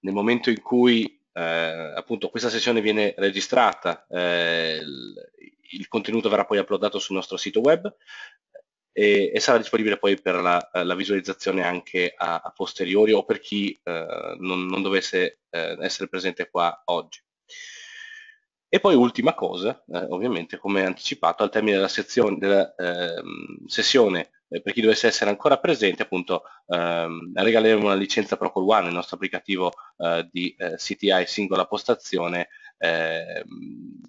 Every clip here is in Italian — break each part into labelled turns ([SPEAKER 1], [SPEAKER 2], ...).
[SPEAKER 1] nel momento in cui eh, appunto questa sessione viene registrata, eh, il contenuto verrà poi uploadato sul nostro sito web eh, e, e sarà disponibile poi per la, la visualizzazione anche a, a, posteriori o per chi eh, non, non, dovesse eh, essere presente qua oggi. E poi ultima cosa, eh, ovviamente come anticipato, al termine della, sezione, della ehm, sessione eh, per chi dovesse essere ancora presente, appunto ehm, regaleremo una licenza Procol One, il nostro applicativo eh, di eh, CTI singola postazione, ehm,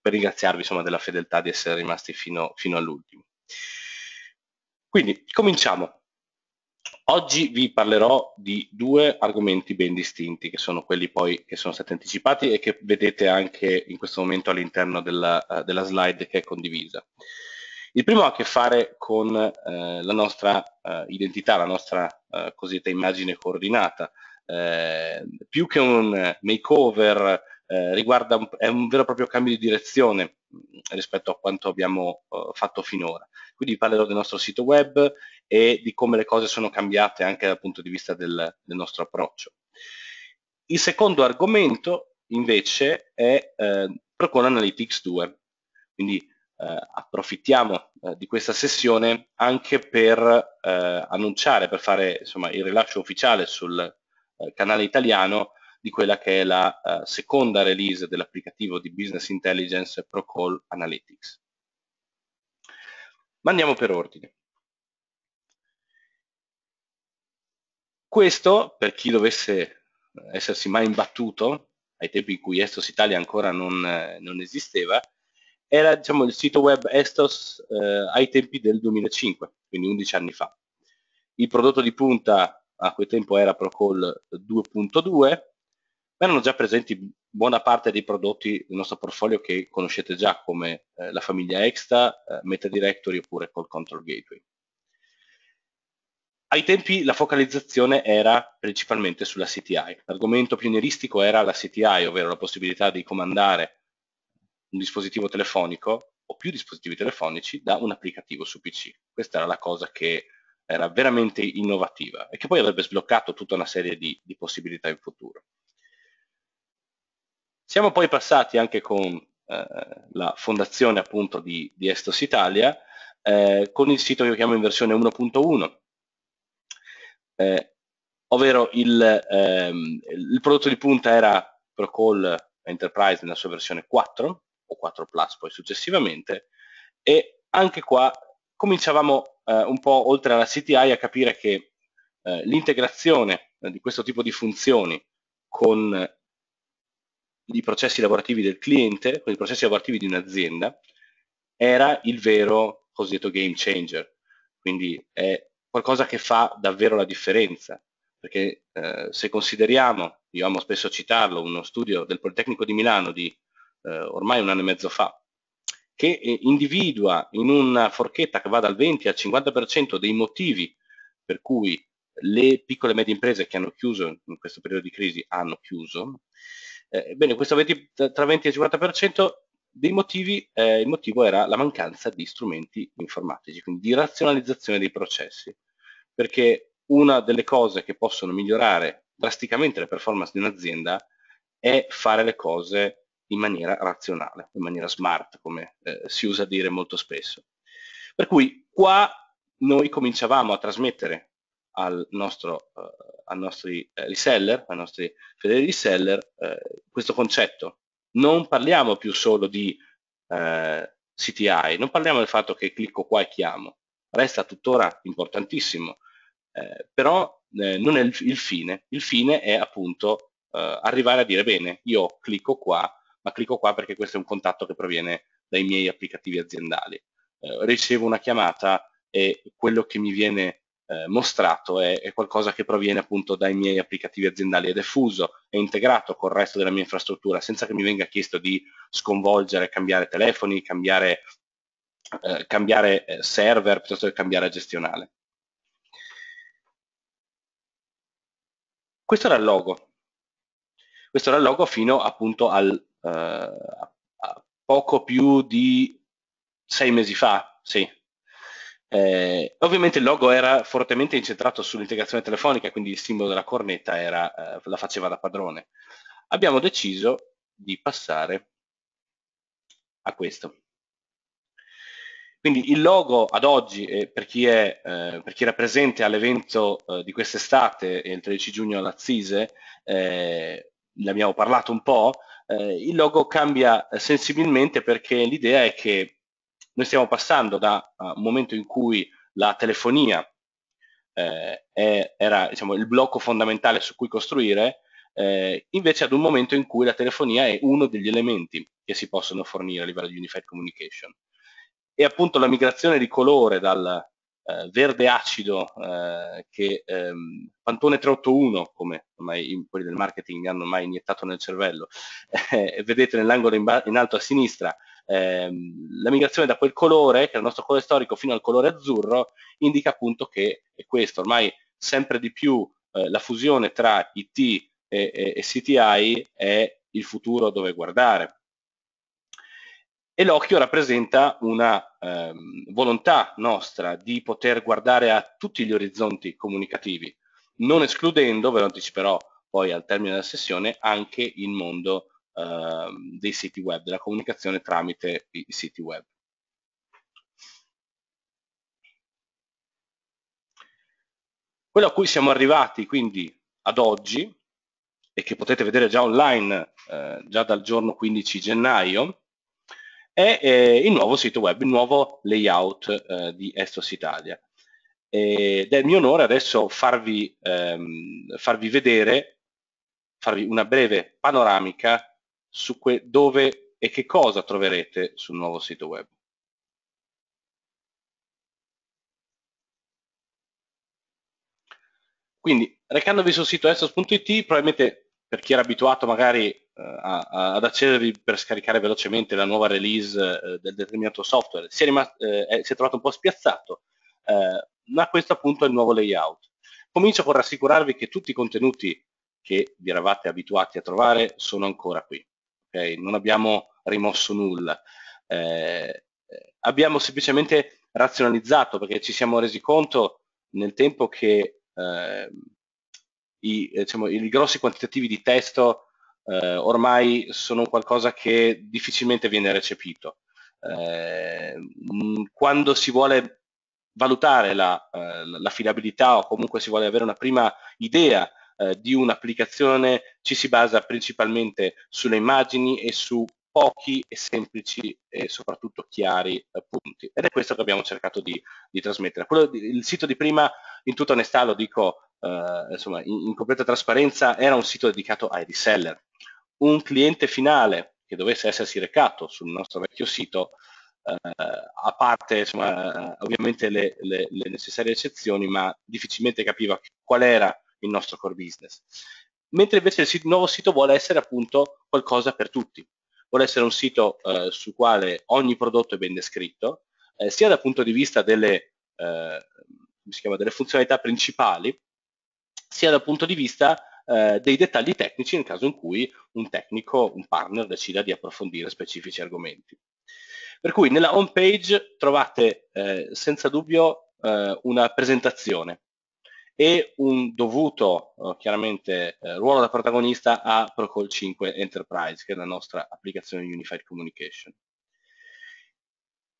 [SPEAKER 1] per ringraziarvi insomma, della fedeltà di essere rimasti fino, fino all'ultimo. Quindi cominciamo. Oggi vi parlerò di due argomenti ben distinti, che sono quelli poi che sono stati anticipati e che vedete anche in questo momento all'interno della, eh, della slide che è condivisa. Il primo ha a che fare con eh, la nostra eh, identità, la nostra eh, cosiddetta immagine coordinata. Eh, più che un makeover eh, riguarda un, è un vero e proprio cambio di direzione rispetto a quanto abbiamo eh, fatto finora. Quindi parlerò del nostro sito web e di come le cose sono cambiate anche dal punto di vista del, del nostro approccio. Il secondo argomento invece è eh, Procon Analytics 2, quindi eh, approfittiamo eh, di questa sessione anche per eh, annunciare, per fare insomma, il rilascio ufficiale sul eh, canale italiano di quella che è la eh, seconda release dell'applicativo di Business Intelligence Procall Analytics. Ma andiamo per ordine. Questo, per chi dovesse eh, essersi mai imbattuto, ai tempi in cui Estos Italia ancora non, non esisteva, era diciamo, il sito web Estos eh, ai tempi del 2005, quindi 11 anni fa. Il prodotto di punta a quel tempo era Procall 2.2, ma erano già presenti buona parte dei prodotti del nostro portfolio che conoscete già, come eh, la famiglia Extra, eh, Meta Directory oppure Call Control Gateway. Ai tempi la focalizzazione era principalmente sulla CTI. L'argomento pionieristico era la CTI, ovvero la possibilità di comandare un dispositivo telefonico o più dispositivi telefonici da un applicativo su PC. Questa era la cosa che era veramente innovativa e che poi avrebbe sbloccato tutta una serie di, di possibilità in futuro. Siamo poi passati anche con eh, la fondazione appunto di, di Estos Italia eh, con il sito che io chiamo in versione 1.1, eh, ovvero il, ehm, il, prodotto di punta era Procall Enterprise nella sua versione 4, o 4 Plus poi successivamente e anche qua cominciavamo eh, un po' oltre alla CTI a capire che eh, l'integrazione eh, di questo tipo di funzioni con eh, i processi lavorativi del cliente, con i processi lavorativi di un'azienda, era il vero cosiddetto game changer, quindi è qualcosa che fa davvero la differenza, perché eh, se consideriamo, io amo spesso citarlo, uno studio del Politecnico di Milano di eh, ormai un anno e mezzo fa, che eh, individua in una forchetta che va dal 20 al 50% dei motivi per cui le piccole e medie imprese che hanno chiuso in questo periodo di crisi hanno chiuso, eh, ebbene eh, questo 20, tra 20 e 50% dei motivi, eh, il motivo era la mancanza di strumenti informatici, quindi di razionalizzazione dei processi, perché una delle cose che possono migliorare drasticamente le performance di un'azienda è fare le cose in maniera razionale, in maniera smart, come eh, si usa dire molto spesso. Per cui qua noi cominciavamo a trasmettere al nostro, eh, ai nostri reseller, ai nostri fedeli reseller, eh, questo concetto. Non parliamo più solo di eh, CTI, non parliamo del fatto che clicco qua e chiamo, resta tuttora importantissimo, eh, però eh, non è il, il, fine, il fine è appunto eh, arrivare a dire bene, io clicco qua ma clicco qua perché questo è un contatto che proviene dai miei applicativi aziendali. Eh, ricevo una chiamata e quello che mi viene eh, mostrato è, è, qualcosa che proviene appunto dai miei applicativi aziendali ed è fuso, è integrato col resto della mia infrastruttura senza che mi venga chiesto di sconvolgere, cambiare telefoni, cambiare, eh, cambiare eh, server piuttosto che cambiare gestionale. Questo era il logo, questo era il logo fino appunto al eh, poco più di sei mesi fa, sì. Eh, ovviamente il logo era fortemente incentrato sull'integrazione telefonica, quindi il simbolo della cornetta era, eh, la faceva da padrone. Abbiamo deciso di passare a questo. Quindi il logo ad oggi, eh, per, chi è, eh, per, chi era presente all'evento eh, di quest'estate, il 13 giugno all'Azzise, ne abbiamo parlato un po', eh, il logo cambia sensibilmente perché l'idea è che noi stiamo passando da eh, un momento in cui la telefonia eh, è, era diciamo, il blocco fondamentale su cui costruire, eh, invece ad un momento in cui la telefonia è uno degli elementi che si possono fornire a livello di Unified Communication. E appunto la migrazione di colore dal, eh, verde acido eh, che ehm, Pantone 381, come ormai quelli del marketing hanno mai iniettato nel cervello, eh, vedete nell'angolo in, in, alto a sinistra, ehm, la migrazione da quel colore, che è il nostro colore storico, fino al colore azzurro, indica appunto che è questo, ormai sempre di più eh, la fusione tra IT e, e, e CTI è il futuro dove guardare e l'occhio rappresenta una ehm, volontà nostra di poter guardare a tutti gli orizzonti comunicativi, non escludendo, ve lo anticiperò poi al termine della sessione, anche il mondo ehm, dei siti web, della comunicazione tramite i siti web. Quello a cui siamo arrivati quindi ad oggi, e che potete vedere già online eh, già dal giorno 15 gennaio, è eh, il nuovo sito web, il nuovo layout eh, di Estos Italia. Ed è il mio onore adesso farvi, ehm, farvi vedere, farvi una breve panoramica su dove e che cosa troverete sul nuovo sito web. Quindi recandovi sul sito estos.it, probabilmente per chi era abituato magari a, a, ad accedervi per scaricare velocemente la nuova release eh, del determinato software, si è, rimasto, eh, eh, si è trovato un po' spiazzato, ma questo appunto è il nuovo layout. Comincio con rassicurarvi che tutti i contenuti che vi eravate abituati a trovare sono ancora qui. Okay? Non abbiamo rimosso nulla. Eh, abbiamo semplicemente razionalizzato perché ci siamo resi conto nel tempo che ehm, eh, i, diciamo, i, grossi quantitativi di testo eh, ormai sono qualcosa che difficilmente viene recepito. Eh, mm, quando si vuole valutare l'affidabilità la, eh, o comunque si vuole avere una prima idea eh, di un'applicazione ci si basa principalmente sulle immagini e su pochi e semplici e soprattutto chiari eh, punti. Ed è questo che abbiamo cercato di, di trasmettere. Di, il sito di prima, in tutta onestà, lo dico eh, insomma, in, in, completa trasparenza, era un sito dedicato ai reseller un cliente finale che dovesse essersi recato sul nostro vecchio sito, eh, a parte insomma, ovviamente le, le, le, necessarie eccezioni, ma difficilmente capiva qual era il nostro core business. Mentre invece il, sito, il nuovo sito vuole essere appunto qualcosa per tutti, vuole essere un sito eh, sul quale ogni prodotto è ben descritto, eh, sia dal punto di vista delle, eh, delle funzionalità principali, sia dal punto di vista eh, dei dettagli tecnici nel caso in cui un tecnico, un partner decida di approfondire specifici argomenti. Per cui nella home page trovate eh, senza dubbio eh, una presentazione e un dovuto eh, chiaramente eh, ruolo da protagonista a Procol 5 Enterprise, che è la nostra applicazione Unified Communication.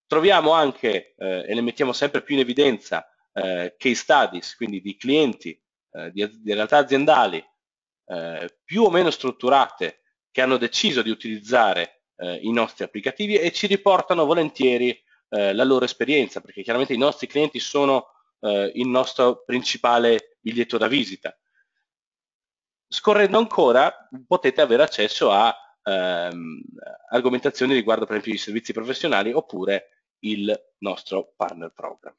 [SPEAKER 1] Troviamo anche, eh, e le mettiamo sempre più in evidenza, case studies, quindi di clienti, di, realtà aziendali eh, più o meno strutturate che hanno deciso di utilizzare eh, i nostri applicativi e ci riportano volentieri eh, la loro esperienza, perché chiaramente i nostri clienti sono eh, il nostro principale biglietto da visita. Scorrendo ancora potete avere accesso a ehm, argomentazioni riguardo per esempio i servizi professionali oppure il nostro partner program.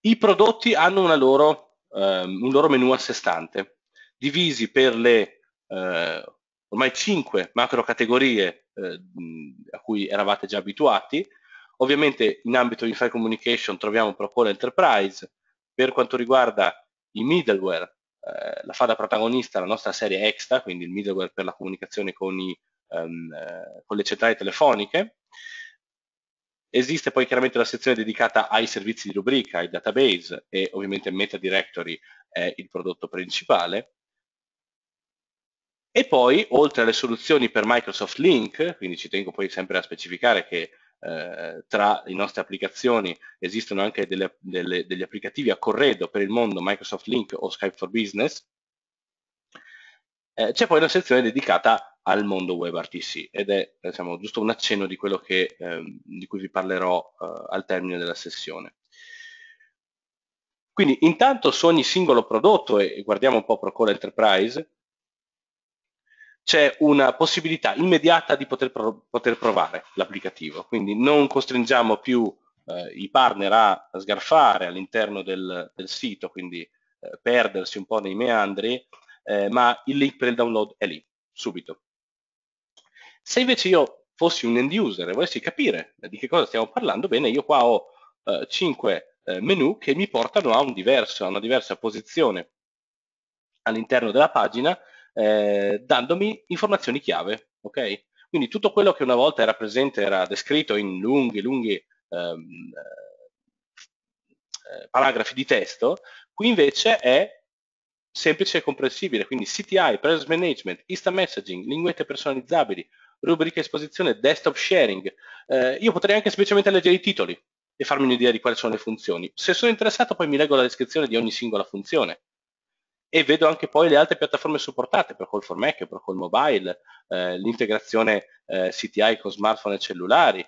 [SPEAKER 1] I prodotti hanno una loro ehm, un loro menu a sé stante, divisi per le eh, ormai cinque macro categorie eh, a cui eravate già abituati. Ovviamente in ambito di Unified Communication troviamo Procore Enterprise, per quanto riguarda i middleware, eh, la fa da protagonista la nostra serie EXTA, quindi il middleware per la comunicazione con, i, ehm, eh, con le centrali telefoniche, Esiste poi chiaramente la sezione dedicata ai servizi di rubrica, ai database e ovviamente Meta Directory è il prodotto principale. E poi, oltre alle soluzioni per Microsoft Link, quindi ci tengo poi sempre a specificare che eh, tra le nostre applicazioni esistono anche delle, delle, degli applicativi a corredo per il mondo Microsoft Link o Skype for Business, eh, c'è poi una sezione dedicata al mondo web RTC ed è diciamo, giusto un accenno di quello che, ehm, di cui vi parlerò eh, al termine della sessione. Quindi intanto su ogni singolo prodotto, e guardiamo un po' Procore Enterprise, c'è una possibilità immediata di poter, pro poter provare l'applicativo, quindi non costringiamo più eh, i partner a sgarfare all'interno del, del, sito, quindi eh, perdersi un po' nei meandri, eh, ma il link per il download è lì, subito. Se invece io fossi un end user e volessi capire di che cosa stiamo parlando, bene, io qua ho eh, 5 eh, menu che mi portano a, un diverso, a una diversa posizione all'interno della pagina, eh, dandomi informazioni chiave, ok? Quindi tutto quello che una volta era presente, era descritto in lunghi, lunghi ehm, eh, paragrafi di testo, qui invece è semplice e comprensibile, quindi CTI, Presence Management, Instant Messaging, linguette personalizzabili, rubrica esposizione desktop sharing. Eh, io potrei anche semplicemente leggere i titoli e farmi un'idea di quali sono le funzioni. Se sono interessato poi mi leggo la descrizione di ogni singola funzione e vedo anche poi le altre piattaforme supportate, per col for Mac, per mobile, eh, l'integrazione eh, CTI con smartphone e cellulari.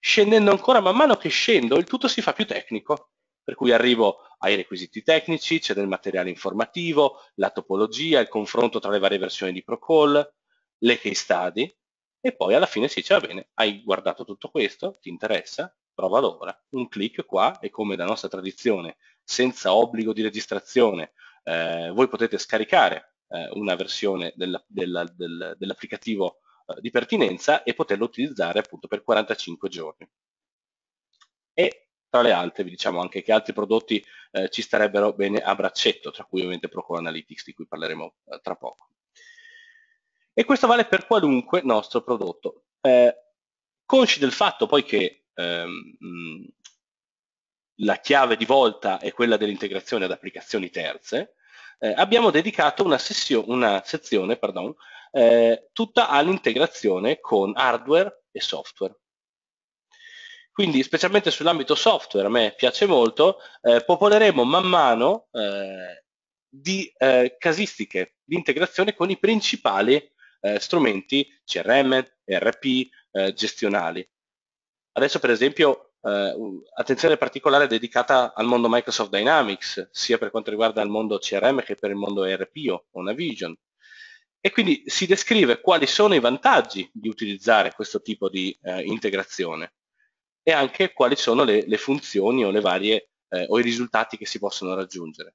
[SPEAKER 1] Scendendo ancora, man mano che scendo, il tutto si fa più tecnico, per cui arrivo ai requisiti tecnici, c'è del materiale informativo, la topologia, il confronto tra le varie versioni di Procall, le case study, e poi alla fine si dice va bene, hai guardato tutto questo, ti interessa, prova l'ora, un clic qua e come la nostra tradizione, senza obbligo di registrazione, eh, voi potete scaricare eh, una versione della, della, del, dell'applicativo eh, di pertinenza e poterlo utilizzare appunto per 45 giorni. E tra le altre vi diciamo anche che altri prodotti eh, ci starebbero bene a braccetto, tra cui ovviamente Procura Analytics di cui parleremo eh, tra poco. E questo vale per qualunque nostro prodotto. Eh, consci del fatto poi che ehm, la chiave di volta è quella dell'integrazione ad applicazioni terze, eh, abbiamo dedicato una, una sezione pardon, eh, tutta all'integrazione con hardware e software. Quindi specialmente sull'ambito software, a me piace molto, eh, popoleremo man mano eh, di eh, casistiche di integrazione con i principali eh, strumenti CRM, ERP, eh, gestionali. Adesso per esempio eh, attenzione particolare dedicata al mondo Microsoft Dynamics, sia per quanto riguarda il mondo CRM che per il mondo ERP o una Vision. E quindi si descrive quali sono i vantaggi di utilizzare questo tipo di eh, integrazione e anche quali sono le, le funzioni o le varie eh, o i risultati che si possono raggiungere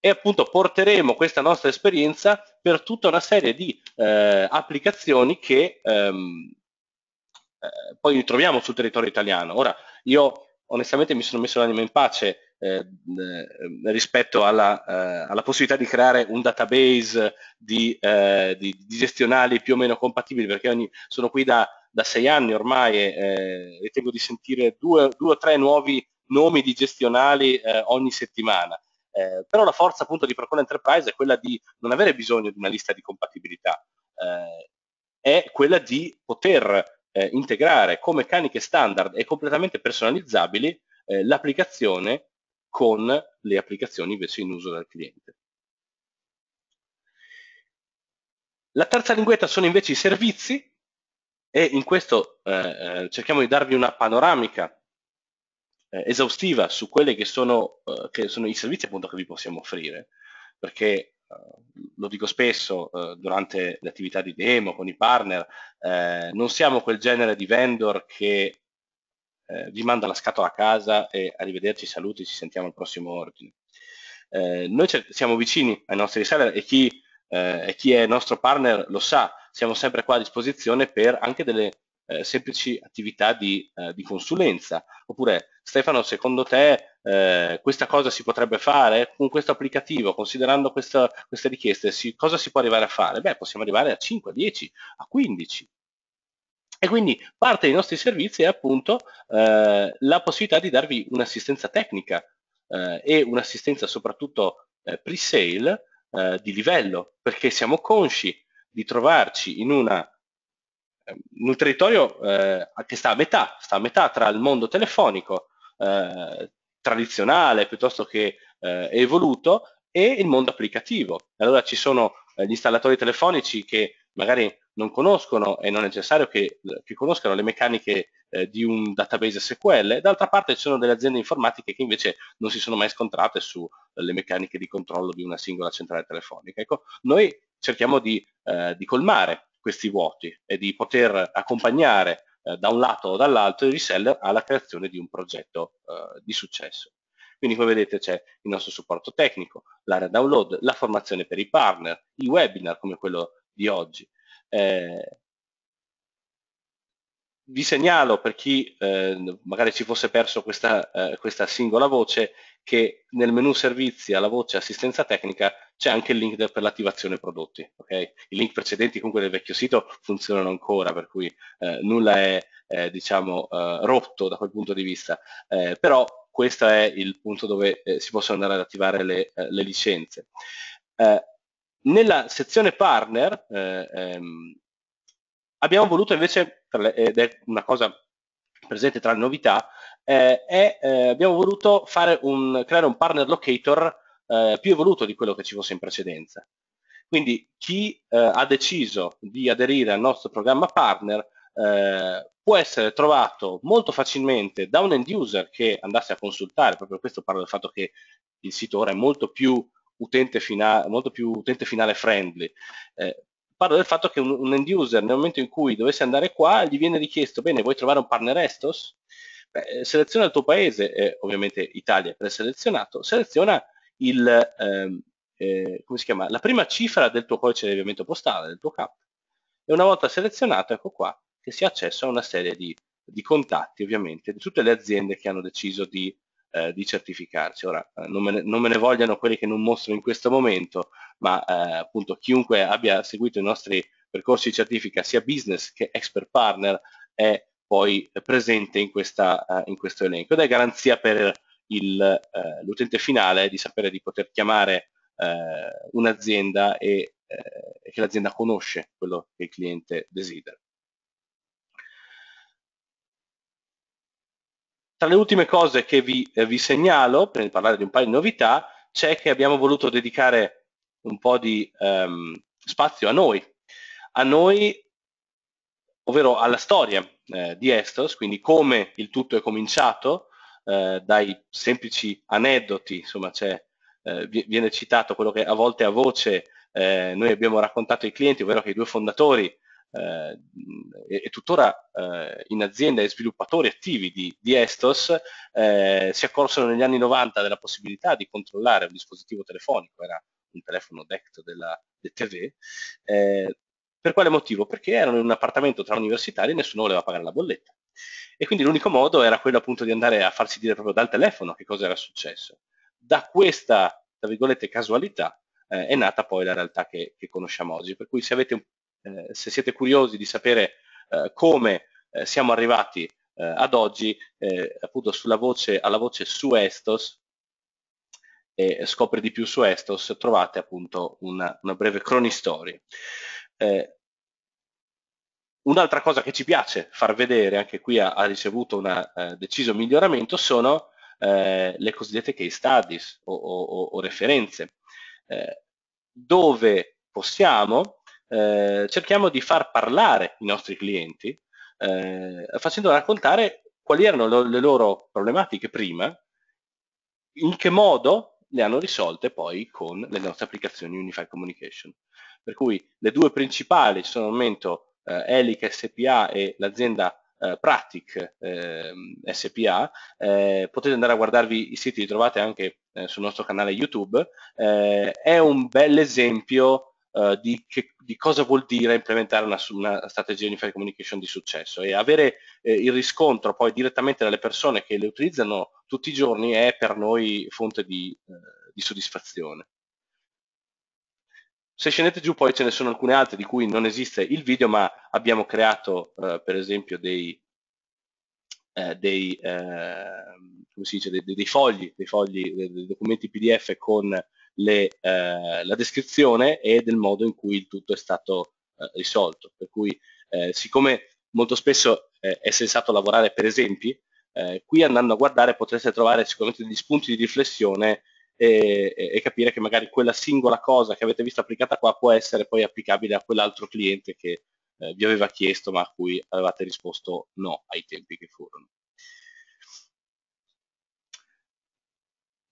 [SPEAKER 1] e appunto porteremo questa nostra esperienza per tutta una serie di eh, applicazioni che ehm, eh, poi troviamo sul territorio italiano. Ora, io onestamente mi sono messo l'anima in pace eh, eh rispetto alla, eh, alla, possibilità di creare un database di, eh, di, di, gestionali più o meno compatibili, perché ogni, sono qui da, da sei anni ormai e ritengo di sentire due, due o tre nuovi nomi di gestionali ogni settimana eh, però la forza appunto di Procon Enterprise è quella di non avere bisogno di una lista di compatibilità, eh, è quella di poter eh, integrare con meccaniche standard e completamente personalizzabili eh, l'applicazione con le applicazioni invece in uso dal cliente. La terza linguetta sono invece i servizi e in questo eh, eh, cerchiamo di darvi una panoramica eh, esaustiva su quelli che, eh, che sono, i servizi appunto che vi possiamo offrire, perché eh, lo dico spesso eh, durante le attività di demo con i partner, eh, non siamo quel genere di vendor che vi manda la scatola a casa e arrivederci, saluti, ci sentiamo al prossimo ordine. noi siamo vicini ai nostri reseller e chi, e chi è nostro partner lo sa, siamo sempre qua a disposizione per anche delle eh, semplici attività di, eh, di, consulenza, oppure Stefano secondo te eh, questa cosa si potrebbe fare con questo applicativo, considerando questa, queste richieste, si, cosa si può arrivare a fare? Beh, possiamo arrivare a 5, a 10, a 15. E quindi parte dei nostri servizi è appunto eh, la possibilità di darvi un'assistenza tecnica eh, e un'assistenza soprattutto eh, pre-sale di livello, perché siamo consci di trovarci in una un ehm, territorio eh, che sta a metà, sta a metà tra il mondo telefonico eh, tradizionale piuttosto che eh, evoluto e il mondo applicativo. Allora ci sono eh, gli installatori telefonici che magari non conoscono e non è necessario che, che conoscano le meccaniche eh, di un database SQL, d'altra parte ci sono delle aziende informatiche che invece non si sono mai scontrate sulle eh, meccaniche di controllo di una singola centrale telefonica. Ecco, noi cerchiamo di, di colmare questi vuoti e di poter accompagnare eh, da un lato o dall'altro il reseller alla creazione di un progetto eh, di successo. Quindi come vedete c'è il nostro supporto tecnico, l'area download, la formazione per i partner, i webinar come quello di oggi. Eh, vi segnalo per chi eh, magari ci fosse perso questa, eh, questa, singola voce che nel menu servizi alla voce assistenza tecnica c'è anche il link per l'attivazione prodotti. Okay? I link precedenti comunque del vecchio sito funzionano ancora, per cui eh, nulla è diciamo, eh, rotto da quel punto di vista, eh, però questo è il punto dove eh, si possono andare ad attivare le, eh, le licenze. nella sezione partner ehm, Abbiamo voluto invece, ed è una cosa presente tra le novità, eh, è, eh, abbiamo voluto un, creare un partner locator eh, più evoluto di quello che ci fosse in precedenza. Quindi chi eh, ha deciso di aderire al nostro programma partner eh, può essere trovato molto facilmente da un end user che andasse a consultare, proprio questo parlo del fatto che il sito ora è molto più utente, fina molto più utente finale friendly, eh, parlo del fatto che un, un, end user nel momento in cui dovesse andare qua gli viene richiesto, bene, vuoi trovare un partner Estos? Beh, eh, seleziona il tuo paese, eh, ovviamente Italia è preselezionato, seleziona il, ehm, eh, come si chiama, la prima cifra del tuo codice di avviamento postale, del tuo CAP, e una volta selezionato, ecco qua, che si ha accesso a una serie di, di contatti, ovviamente, di tutte le aziende che hanno deciso di eh, di certificarci. Ora, eh, non me, ne, non me, ne, vogliano quelli che non mostro in questo momento, ma eh, appunto chiunque abbia seguito i nostri percorsi di certifica, sia business che expert partner, è poi presente in, questa, uh, in questo elenco ed è garanzia per il, uh, l'utente finale di sapere di poter chiamare uh, un'azienda e che l'azienda conosce quello che il cliente desidera. Tra le ultime cose che vi, eh, vi segnalo, per parlare di un paio di novità, c'è che abbiamo voluto dedicare un po' di ehm, spazio a noi, a noi, ovvero alla storia eh, di Estos, quindi come il tutto è cominciato, eh, dai semplici aneddoti, insomma eh, viene citato quello che a volte a voce eh, noi abbiamo raccontato ai clienti, ovvero che i due fondatori eh, e, e, tuttora eh, in azienda e sviluppatori attivi di, di Estos eh, si accorsero negli anni 90 della possibilità di controllare un dispositivo telefonico, era un telefono DECT della DTV, eh, per quale motivo? Perché erano in un appartamento tra universitari e nessuno voleva pagare la bolletta. E quindi l'unico modo era quello appunto di andare a farsi dire proprio dal telefono che cosa era successo. Da questa, tra virgolette, casualità eh, è nata poi la realtà che, che, conosciamo oggi. Per cui se avete eh, se siete curiosi di sapere eh, come eh, siamo arrivati eh, ad oggi, eh, appunto voce, alla voce su Estos e scopri di più su Estos, trovate appunto una, una breve cronistoria. Un'altra cosa che ci piace far vedere, anche qui ha, ha ricevuto un eh, deciso miglioramento, sono eh, le cosiddette case studies o, o, o referenze, eh, dove possiamo eh, cerchiamo di far parlare i nostri clienti eh, facendo raccontare quali erano lo, le loro problematiche prima, in che modo le hanno risolte poi con le nostre applicazioni Unified Communication. Per cui le due principali sono al momento eh, Elic SPA e l'azienda eh, Pratic eh, SPA, eh, potete andare a guardarvi i siti, li trovate anche eh, sul nostro canale YouTube, eh, è un bel esempio eh, di, che, di, cosa vuol dire implementare una, una strategia unified communication di successo e avere eh, il riscontro poi direttamente dalle persone che le utilizzano tutti i giorni è per noi fonte di, eh, di soddisfazione. Se scendete giù poi ce ne sono alcune altre di cui non esiste il video, ma abbiamo creato eh, per esempio dei, eh, dei, eh, dice, dei, dei, fogli, dei fogli, dei documenti PDF con le, eh, la descrizione e del modo in cui il tutto è stato eh, risolto. Per cui eh, siccome molto spesso eh, è sensato lavorare per esempi, eh, qui andando a guardare potreste trovare sicuramente degli spunti di riflessione e, e, capire che magari quella singola cosa che avete visto applicata qua può essere poi applicabile a quell'altro cliente che vi aveva chiesto ma a cui avevate risposto no ai tempi che furono.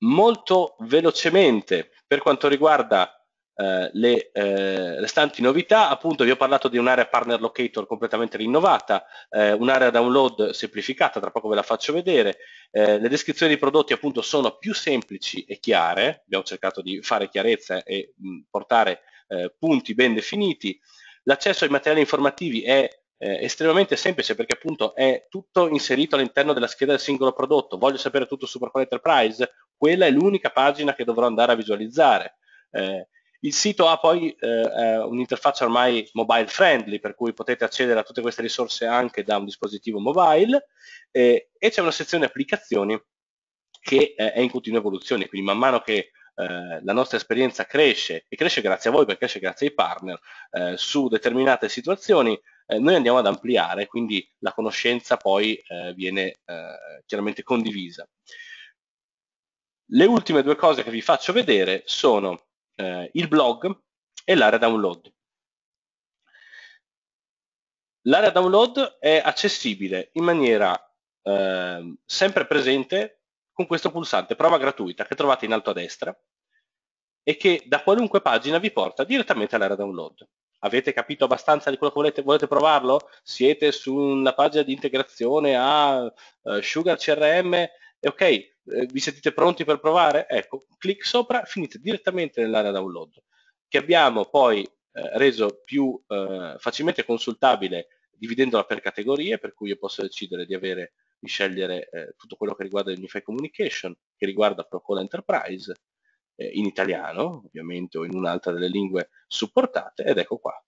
[SPEAKER 1] molto velocemente per quanto riguarda eh, le eh, restanti novità, appunto vi ho parlato di un'area partner locator completamente rinnovata, eh, un'area download semplificata, tra poco ve la faccio vedere, eh, le descrizioni dei prodotti appunto sono più semplici e chiare, abbiamo cercato di fare chiarezza e mh, portare eh, punti ben definiti, l'accesso ai materiali informativi è eh, estremamente semplice perché appunto è tutto inserito all'interno della scheda del singolo prodotto. Voglio sapere tutto su Procore Enterprise, quella è l'unica pagina che dovrò andare a visualizzare. Eh, il sito ha poi eh, un'interfaccia ormai mobile friendly, per cui potete accedere a tutte queste risorse anche da un dispositivo mobile eh, e c'è una sezione applicazioni che eh, è in continua evoluzione, quindi man mano che eh, la nostra esperienza cresce, e cresce grazie a voi, perché cresce grazie ai partner, eh, su determinate situazioni noi andiamo ad ampliare, quindi la conoscenza poi viene chiaramente condivisa. Le ultime due cose che vi faccio vedere sono eh, il blog e l'area download. L'area download è accessibile in maniera eh, sempre presente con questo pulsante prova gratuita che trovate in alto a destra e che da qualunque pagina vi porta direttamente all'area download. Avete capito abbastanza di quello che volete? Volete provarlo? Siete su una pagina di integrazione a eh, Sugar CRM è ok, eh, vi sentite pronti per provare? Ecco, clic sopra, finite direttamente nell'area download, che abbiamo poi eh, reso più eh, facilmente consultabile dividendola per categorie, per cui io posso decidere di, avere, di scegliere eh, tutto quello che riguarda Unify Communication, che riguarda Procola Enterprise, eh, in italiano, ovviamente, o in un'altra delle lingue supportate, ed ecco qua.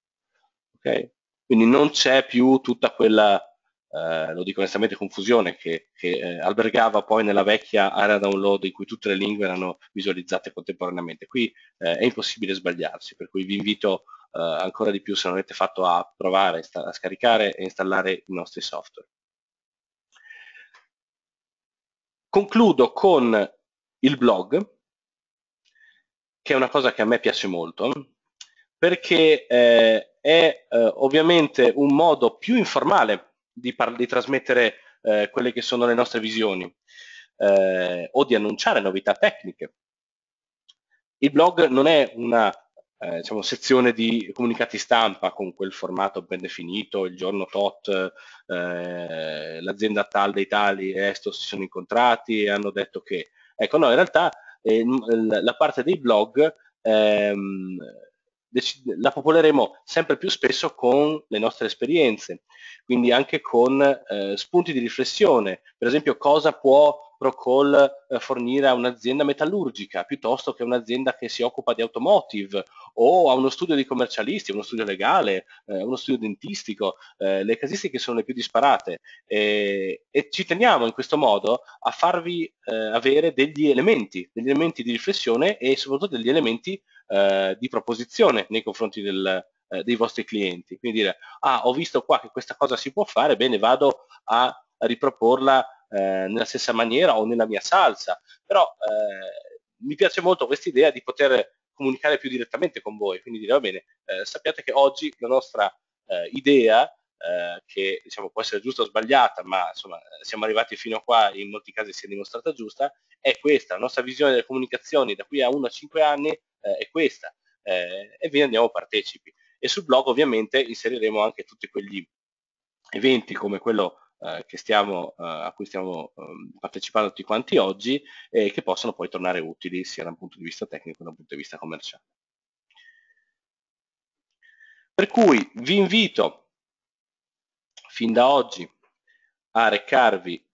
[SPEAKER 1] Okay? Quindi non c'è più tutta quella eh, lo dico onestamente, confusione che, che eh, albergava poi nella vecchia area download in cui tutte le lingue erano visualizzate contemporaneamente. Qui eh, è impossibile sbagliarsi, per cui vi invito eh, ancora di più, se non avete fatto, a provare a scaricare e installare i nostri software. Concludo con il blog, che è una cosa che a me piace molto, perché eh, è eh, ovviamente un modo più informale di, par- di trasmettere eh, quelle che sono le nostre visioni eh, o di annunciare novità tecniche. Il blog non è una eh, diciamo, sezione di comunicati stampa con quel formato ben definito, il giorno tot, eh, l'azienda tal dei tali e Estos si sono incontrati e hanno detto che. Ecco, no, in realtà eh, la parte dei blog ehm, la popoleremo sempre più spesso con le nostre esperienze, quindi anche con eh, spunti di riflessione, per esempio cosa può Procol eh, fornire a un'azienda metallurgica piuttosto che un'azienda che si occupa di automotive o a uno studio di commercialisti, uno studio legale, eh, uno studio dentistico, eh, le casistiche sono le più disparate e, e ci teniamo in questo modo a farvi eh, avere degli elementi, degli elementi di riflessione e soprattutto degli elementi eh, di proposizione nei confronti del, eh, dei vostri clienti. Quindi dire, ah, ho visto qua che questa cosa si può fare, bene, vado a riproporla eh, nella stessa maniera o nella mia salsa. Però eh, mi piace molto questa idea di poter comunicare più direttamente con voi, quindi dire, va bene, eh, sappiate che oggi la nostra eh, idea che diciamo, può essere giusta o sbagliata, ma insomma, siamo arrivati fino a qua, e in molti casi si è dimostrata giusta, è questa, la nostra visione delle comunicazioni da qui a 1-5 a anni eh, è questa eh, e vi andiamo partecipi. E sul blog ovviamente inseriremo anche tutti quegli eventi come quello eh, che Stiamo, uh, a cui stiamo um, partecipando tutti quanti oggi e che possono poi tornare utili sia da un punto di vista tecnico che da un punto di vista commerciale. Per cui vi invito fin da oggi a recarvi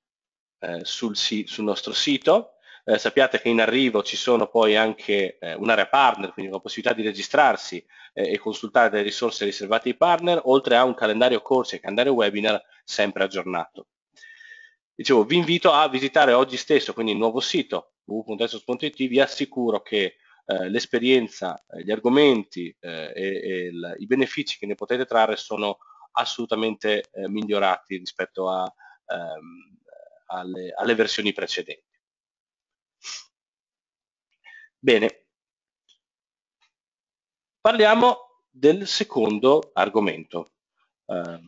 [SPEAKER 1] eh, sul, sul nostro sito eh, sappiate che in arrivo ci sono poi anche eh, un'area partner, quindi la possibilità di registrarsi eh, e consultare delle risorse riservate ai partner, oltre a un calendario corsi e calendario webinar sempre aggiornato. Dicevo, vi invito a visitare oggi stesso, quindi il nuovo sito www.esos.it, vi assicuro che eh, l'esperienza, eh, gli argomenti eh, e, e il, i benefici che ne potete trarre sono assolutamente migliorati rispetto a, ehm, alle, alle versioni precedenti. Bene, parliamo del secondo argomento. Eh,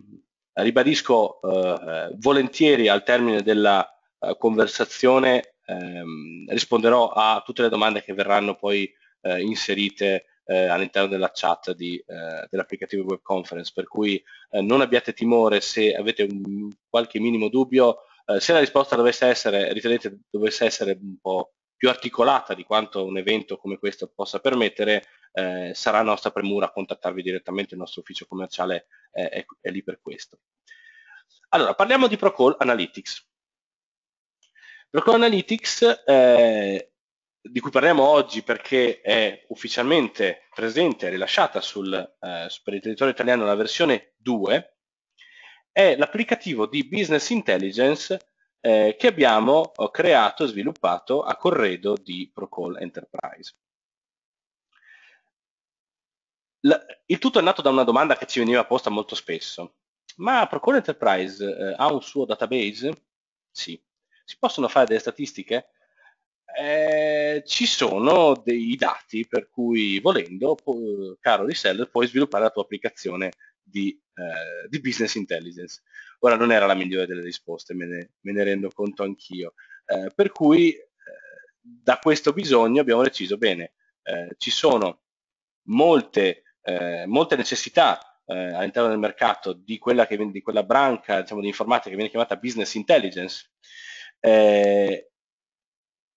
[SPEAKER 1] ribadisco eh, volentieri al termine della eh, conversazione ehm, risponderò a tutte le domande che verranno poi eh, inserite eh, all'interno della chat eh, dell'applicativo web conference, per cui non abbiate timore se avete un, qualche minimo dubbio, se la risposta dovesse essere, ritenete dovesse essere un po' più articolata di quanto un evento come questo possa permettere, eh, sarà nostra premura contattarvi direttamente, il nostro ufficio commerciale eh, è, è, lì per questo. Allora, parliamo di Procall Analytics. Procall Analytics, eh, di cui parliamo oggi perché è ufficialmente presente e rilasciata sul, eh, per il territorio italiano la versione 2, è l'applicativo di Business Intelligence eh, che abbiamo creato e sviluppato a corredo di Procall Enterprise. La, il tutto è nato da una domanda che ci veniva posta molto spesso. Ma Procall Enterprise eh, ha un suo database? Sì. Si possono fare delle statistiche? Eh, ci sono dei dati per cui volendo, po, caro reseller, puoi sviluppare la tua applicazione di, eh, di, business intelligence. Ora non era la migliore delle risposte, me ne, me ne rendo conto anch'io. Eh, per cui eh, da questo bisogno abbiamo deciso, bene, eh, ci sono molte, eh, molte necessità eh, all'interno del mercato di quella, che, di quella branca diciamo, di informatica che viene chiamata business intelligence.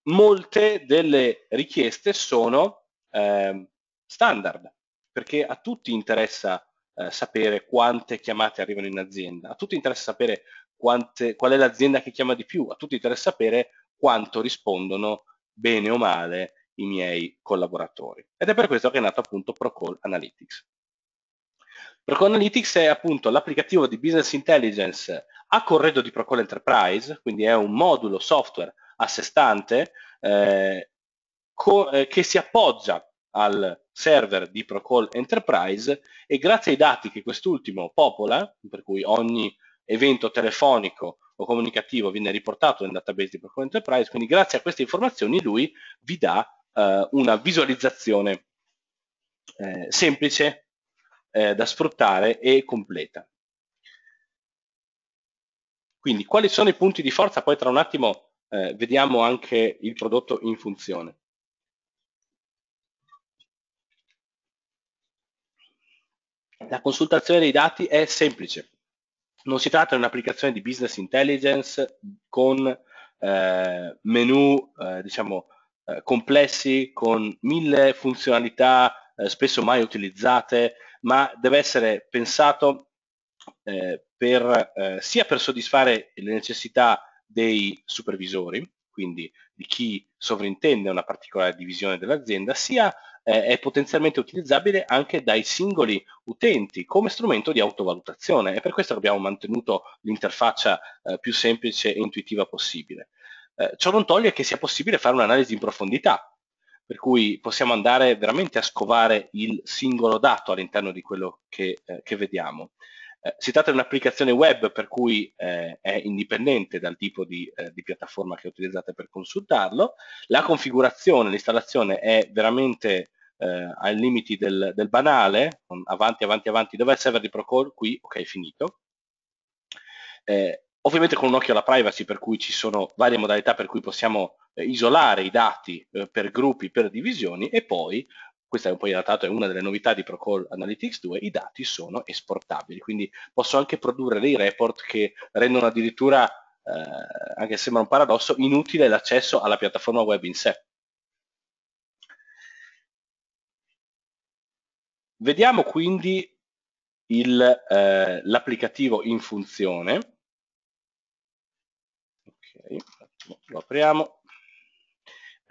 [SPEAKER 1] molte delle richieste sono ehm, standard, perché a tutti interessa eh, sapere quante chiamate arrivano in azienda, a tutti interessa sapere quante, qual è l'azienda che chiama di più, a tutti interessa sapere quanto rispondono bene o male i miei collaboratori. Ed è per questo che è nato appunto Procall Analytics. Procall Analytics è appunto l'applicativo di business intelligence a corredo di Procall Enterprise, quindi è un modulo software a sé stante eh, eh che si appoggia al server di Procall Enterprise e grazie ai dati che quest'ultimo popola, per cui ogni evento telefonico o comunicativo viene riportato nel database di Procall Enterprise, quindi grazie a queste informazioni lui vi dà eh, una visualizzazione eh, semplice eh, da sfruttare e completa. Quindi quali sono i punti di forza? Poi tra un attimo eh, vediamo anche il prodotto in funzione. La consultazione dei dati è semplice. Non si tratta di un'applicazione di business intelligence con eh, menu eh, diciamo, eh, complessi, con mille funzionalità eh, spesso mai utilizzate, ma deve essere pensato eh, per, eh, sia per soddisfare le necessità dei supervisori, quindi di chi sovrintende una particolare divisione dell'azienda, sia eh, è potenzialmente utilizzabile anche dai singoli utenti come strumento di autovalutazione È per questo che abbiamo mantenuto l'interfaccia eh, più semplice e intuitiva possibile. Eh, ciò non toglie che sia possibile fare un'analisi in profondità, per cui possiamo andare veramente a scovare il singolo dato all'interno di quello che, eh, che vediamo. Eh, si tratta di un'applicazione web per cui eh, è indipendente dal tipo di, eh, di, piattaforma che utilizzate per consultarlo. La configurazione, l'installazione è veramente eh, ai limiti del, del, banale, avanti, avanti, avanti, dov'è il server di Procore? Qui, ok, finito. Eh, ovviamente con un occhio alla privacy per cui ci sono varie modalità per cui possiamo isolare i dati per gruppi, per divisioni e poi questa è poi in realtà è una delle novità di Procall Analytics 2, i dati sono esportabili, quindi posso anche produrre dei report che rendono addirittura, eh, anche se sembra un paradosso, inutile l'accesso alla piattaforma web in sé. Vediamo quindi eh, l'applicativo eh, in funzione. Okay, lo apriamo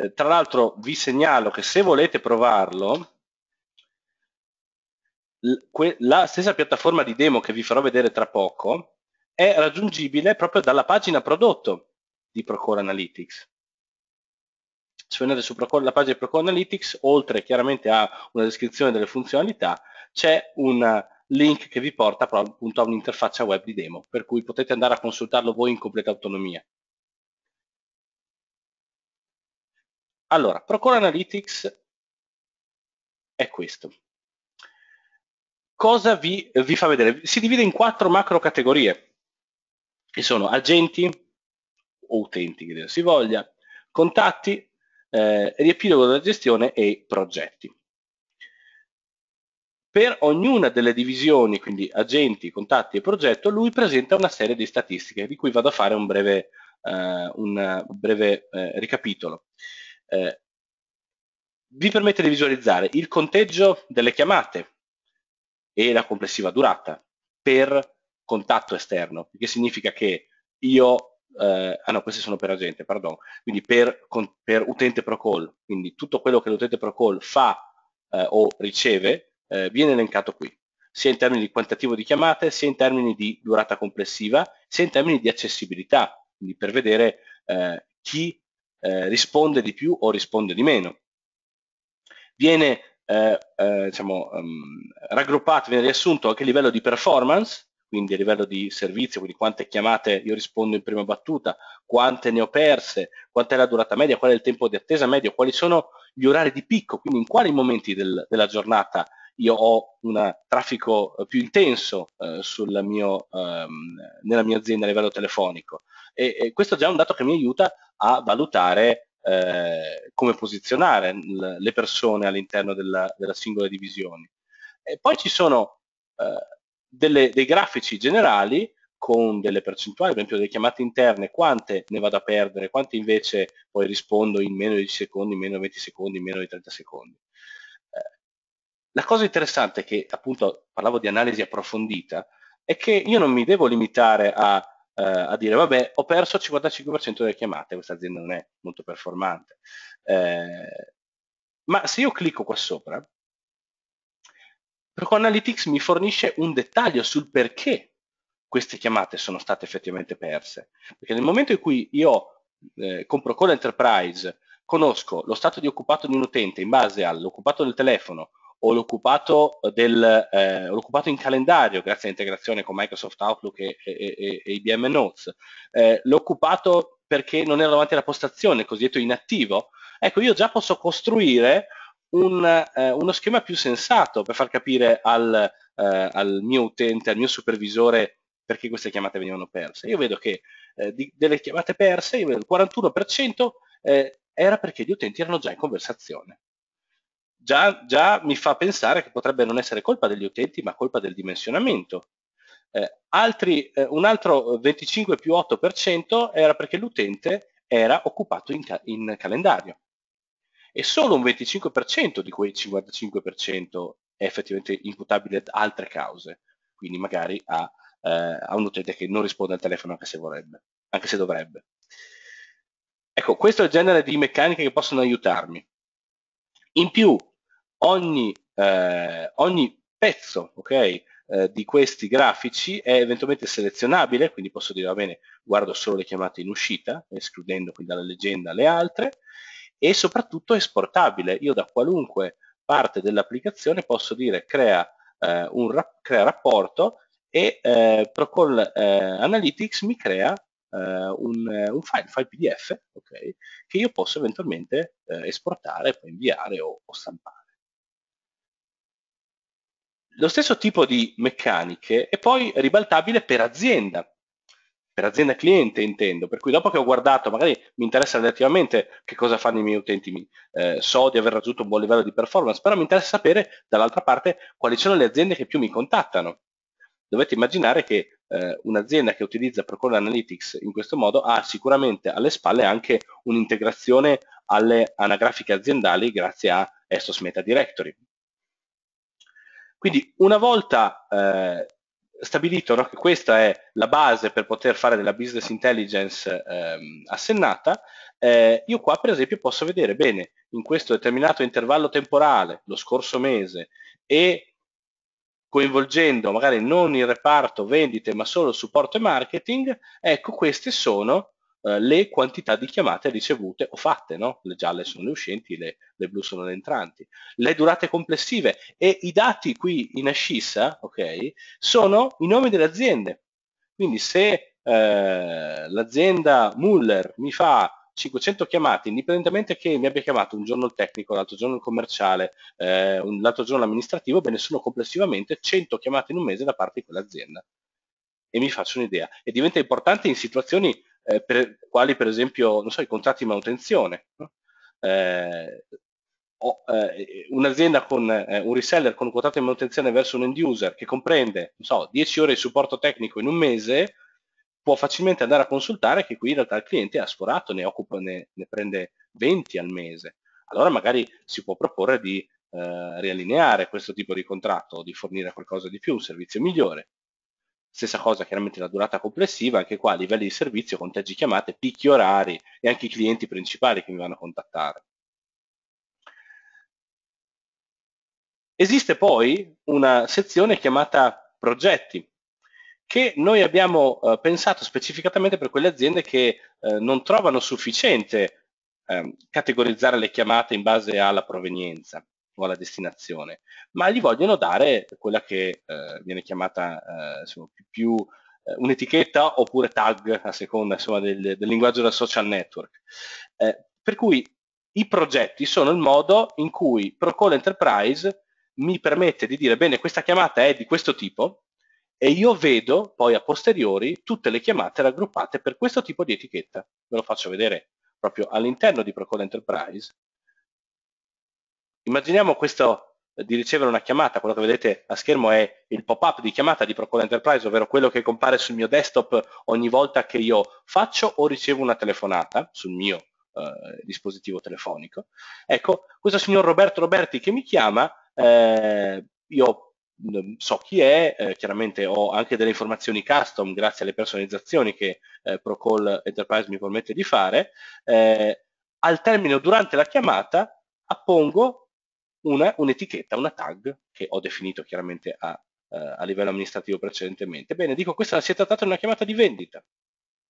[SPEAKER 1] eh, tra l'altro vi segnalo che se volete provarlo, la stessa piattaforma di demo che vi farò vedere tra poco è raggiungibile proprio dalla pagina prodotto di Procore Analytics. Se andate su Procore, la pagina di Procore Analytics, oltre chiaramente a una descrizione delle funzionalità, c'è un link che vi porta appunto a un'interfaccia web di demo, per cui potete andare a consultarlo voi in completa autonomia. Allora, Procore Analytics è questo. Cosa vi, vi fa vedere? Si divide in quattro macro categorie, che sono agenti o utenti, che si voglia, contatti, eh, riepilogo della gestione e progetti. Per ognuna delle divisioni, quindi agenti, contatti e progetto, lui presenta una serie di statistiche, di cui vado a fare un breve, eh, un breve eh, ricapitolo eh, vi permette di visualizzare il conteggio delle chiamate e la complessiva durata per contatto esterno, che significa che io, eh, ah no, questi sono per agente, pardon, quindi per, con, per utente pro call, quindi tutto quello che l'utente pro call fa eh, o riceve eh, viene elencato qui, sia in termini di quantitativo di chiamate, sia in termini di durata complessiva, sia in termini di accessibilità, quindi per vedere eh, chi eh, risponde di più o risponde di meno. Viene eh, eh, diciamo, um, ehm, raggruppato, viene riassunto anche a livello di performance, quindi a livello di servizio, quindi quante chiamate io rispondo in prima battuta, quante ne ho perse, quant'è la durata media, qual è il tempo di attesa medio, quali sono gli orari di picco, quindi in quali momenti del, della giornata io ho un traffico eh, più intenso eh, mio, ehm, nella mia azienda a livello telefonico e, e questo è già un dato che mi aiuta a valutare eh, come posizionare le persone all'interno della, della singola divisione. E poi ci sono eh, delle, dei grafici generali con delle percentuali, per esempio delle chiamate interne, quante ne vado a perdere, quante invece poi rispondo in meno di 10 secondi, in meno di 20 secondi, in meno di 30 secondi. La cosa interessante che, appunto, parlavo di analisi approfondita, è che io non mi devo limitare a, eh, a dire, vabbè, ho perso il 55% delle chiamate, questa azienda non è molto performante. Eh, ma se io clicco qua sopra, Proco Analytics mi fornisce un dettaglio sul perché queste chiamate sono state effettivamente perse. Perché nel momento in cui io eh, compro con Enterprise conosco lo stato di occupato di un utente in base all'occupato del telefono o l'occupato, del, eh, l'occupato in calendario grazie all'integrazione con Microsoft Outlook e, e, e, IBM Notes, eh, l'occupato perché non era davanti alla postazione, cosiddetto inattivo, ecco io già posso costruire un, eh, uno schema più sensato per far capire al, eh, al mio utente, al mio supervisore perché queste chiamate venivano perse. Io vedo che eh, di, delle chiamate perse, il 41% eh, era perché gli utenti erano già in conversazione già, già mi fa pensare che potrebbe non essere colpa degli utenti, ma colpa del dimensionamento. Eh, altri, eh, un altro 25 eh, più 8% era perché l'utente era occupato in, ca in, calendario e solo un 25% di quei 55% è effettivamente imputabile ad altre cause, quindi magari a, eh, a un utente che non risponde al telefono anche se vorrebbe, anche se dovrebbe. Ecco, questo è il genere di meccaniche che possono aiutarmi. In più, ogni, eh, ogni pezzo okay, eh, di questi grafici è eventualmente selezionabile, quindi posso dire va bene, guardo solo le chiamate in uscita, escludendo quindi dalla leggenda le altre, e soprattutto è esportabile. Io da qualunque parte dell'applicazione posso dire crea eh, un rap crea rapporto e eh, Procol eh, Analytics mi crea eh, un, eh, un, file, file PDF, okay, che io posso eventualmente eh, esportare, poi inviare o, o stampare lo stesso tipo di meccaniche è poi ribaltabile per azienda, per azienda cliente intendo, per cui dopo che ho guardato, magari mi interessa relativamente che cosa fanno i miei utenti, eh, so di aver raggiunto un buon livello di performance, però mi interessa sapere dall'altra parte quali sono le aziende che più mi contattano. Dovete immaginare che eh, un'azienda che utilizza Procore Analytics in questo modo ha sicuramente alle spalle anche un'integrazione alle anagrafiche aziendali grazie a Estos Meta Directory, quindi una volta eh, stabilito no, che questa è la base per poter fare della business intelligence ehm, assennata, eh, io qua per esempio posso vedere bene in questo determinato intervallo temporale, lo scorso mese, e coinvolgendo magari non il reparto vendite ma solo supporto e marketing, ecco queste sono eh, le quantità di chiamate ricevute o fatte, no? le gialle sono le uscenti, le, le, blu sono le entranti, le durate complessive e i dati qui in ascissa okay, sono i nomi delle aziende, quindi se eh, l'azienda Muller mi fa 500 chiamate, indipendentemente che mi abbia chiamato un giorno il tecnico, l'altro giorno il commerciale, eh, un, l'altro giorno l'amministrativo, bene, sono complessivamente 100 chiamate in un mese da parte di quell'azienda. E mi faccio un'idea. E diventa importante in situazioni eh, per, quali per esempio so, i contratti di manutenzione. No? Eh, o, eh, un'azienda con eh, un reseller con un contratto di manutenzione verso un end user che comprende so, 10 ore di supporto tecnico in un mese può facilmente andare a consultare che qui in realtà il cliente ha sforato, ne, occupa, ne, ne prende 20 al mese. Allora magari si può proporre di eh, riallineare questo tipo di contratto di fornire qualcosa di più, un servizio migliore. Stessa cosa chiaramente la durata complessiva, anche qua a livelli di servizio, conteggi chiamate, picchi orari e anche i clienti principali che mi vanno a contattare. Esiste poi una sezione chiamata progetti, che noi abbiamo eh, pensato specificatamente per quelle aziende che eh, non trovano sufficiente eh, categorizzare le chiamate in base alla provenienza o alla destinazione, ma gli vogliono dare quella che eh, viene chiamata eh, insomma, più, più eh, un'etichetta oppure tag a seconda insomma, del, del, linguaggio del social network. Eh, per cui i progetti sono il modo in cui Procall Enterprise mi permette di dire bene questa chiamata è di questo tipo e io vedo poi a posteriori tutte le chiamate raggruppate per questo tipo di etichetta. Ve lo faccio vedere proprio all'interno di Procall Enterprise Immaginiamo questo eh, di ricevere una chiamata, quello che vedete a schermo è il pop-up di chiamata di Procol Enterprise, ovvero quello che compare sul mio desktop ogni volta che io faccio o ricevo una telefonata sul mio eh, dispositivo telefonico. Ecco, questo signor Roberto Roberti che mi chiama, eh, io mm, so chi è, eh, chiaramente ho anche delle informazioni custom grazie alle personalizzazioni che eh, Procall Enterprise mi permette di fare. Eh, al termine o durante la chiamata appongo una, un'etichetta, una tag che ho definito chiaramente a, uh, a livello amministrativo precedentemente. Bene, dico questa si è trattata di una chiamata di vendita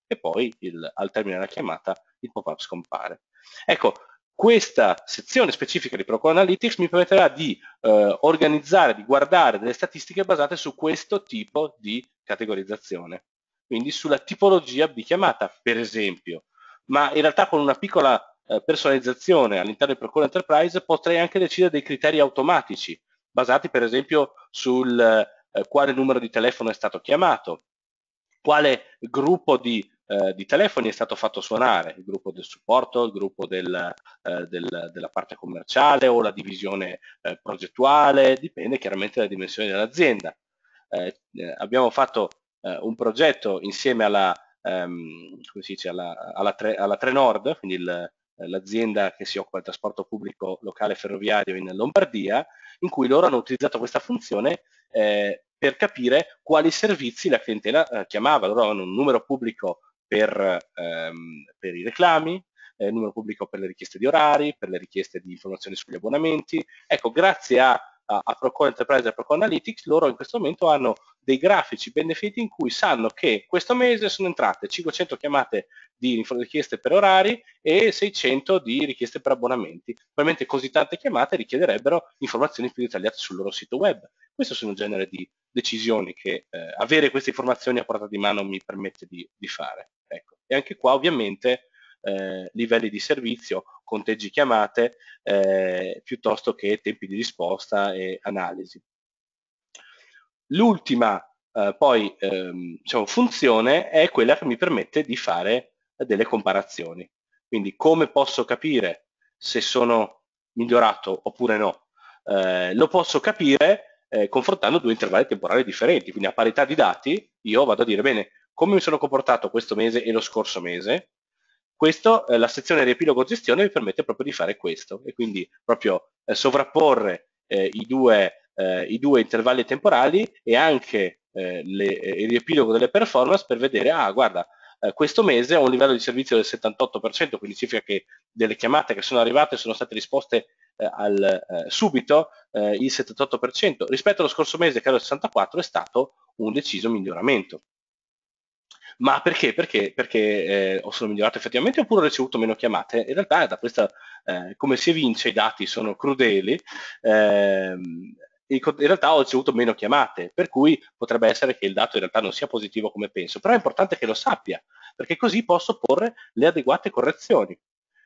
[SPEAKER 1] e poi il, al termine della chiamata il pop-up scompare. Ecco, questa sezione specifica di Procore Analytics mi permetterà di eh, organizzare, di guardare delle statistiche basate su questo tipo di categorizzazione, quindi sulla tipologia di chiamata, per esempio, ma in realtà con una piccola eh, personalizzazione all'interno del Procure Enterprise potrei anche decidere dei criteri automatici, basati per esempio sul eh, quale numero di telefono è stato chiamato, quale gruppo di, eh, di, telefoni è stato fatto suonare, il gruppo del supporto, il gruppo del, eh, del, della parte commerciale o la divisione eh, progettuale, dipende chiaramente dalla dimensione dell'azienda. Eh, eh, abbiamo fatto un progetto insieme alla, ehm, alla, alla, tre, alla Trenord, quindi il, l'azienda che si occupa del trasporto pubblico locale ferroviario in Lombardia, in cui loro hanno utilizzato questa funzione eh, per capire quali servizi la clientela eh, chiamava. Loro avevano un numero pubblico per, ehm, per i reclami, eh, numero pubblico per le richieste di orari, per le richieste di informazioni sugli abbonamenti. Ecco, grazie a, a, a Procore Enterprise e a Procore Analytics, loro in questo momento hanno dei grafici benefit in cui sanno che questo mese sono entrate 500 chiamate di richieste per orari e 600 di richieste per abbonamenti. Probabilmente così tante chiamate richiederebbero informazioni più dettagliate sul loro sito web. Questo sono il genere di decisioni che eh, avere queste informazioni a portata di mano mi permette di, di fare. Ecco. E anche qua ovviamente eh, livelli di servizio, conteggi chiamate, eh, piuttosto che tempi di risposta e analisi. L'ultima eh, poi ehm, diciamo, funzione è quella che mi permette di fare delle comparazioni. Quindi come posso capire se sono migliorato oppure no? Eh, lo posso capire eh, confrontando due intervalli temporali differenti, quindi a parità di dati io vado a dire bene come mi sono comportato questo mese e lo scorso mese, questo, eh, la sezione riepilogo gestione mi permette proprio di fare questo e quindi proprio eh, sovrapporre i due eh, i due intervalli temporali e anche eh, le, eh, il riepilogo delle performance per vedere, ah guarda, eh, questo mese ho un livello di servizio del 78%, quindi significa che delle chiamate che sono arrivate sono state risposte eh, al, eh, subito il 78%, rispetto allo scorso mese che era il 64% è stato un deciso miglioramento. Ma perché? Perché, perché eh, o sono migliorato effettivamente oppure ho ricevuto meno chiamate? In realtà da questa, eh, come si evince, i dati sono crudeli, eh, in realtà ho ricevuto meno chiamate, per cui potrebbe essere che il dato in realtà non sia positivo come penso, però è importante che lo sappia, perché così posso porre le adeguate correzioni.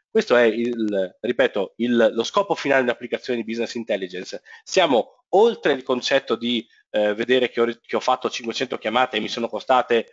[SPEAKER 1] Questo è, il, ripeto, il, lo scopo finale dell'applicazione di business intelligence. Siamo oltre il concetto di eh, vedere che ho, che ho fatto 500 chiamate e mi sono costate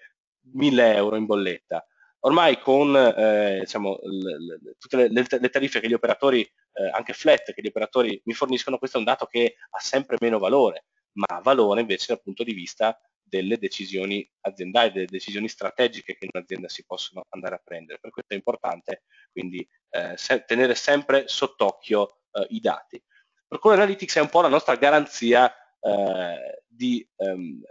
[SPEAKER 1] 1000 euro in bolletta, ormai con eh, diciamo, le, tutte le, le, tariffe che gli operatori, eh, anche flat, che gli operatori mi forniscono, questo è un dato che ha sempre meno valore, ma ha valore invece dal punto di vista delle decisioni aziendali, delle decisioni strategiche che in un'azienda si possono andare a prendere. Per questo è importante quindi eh, se, tenere sempre sott'occhio eh, i dati. Procure Analytics è un po' la nostra garanzia eh, di, ehm,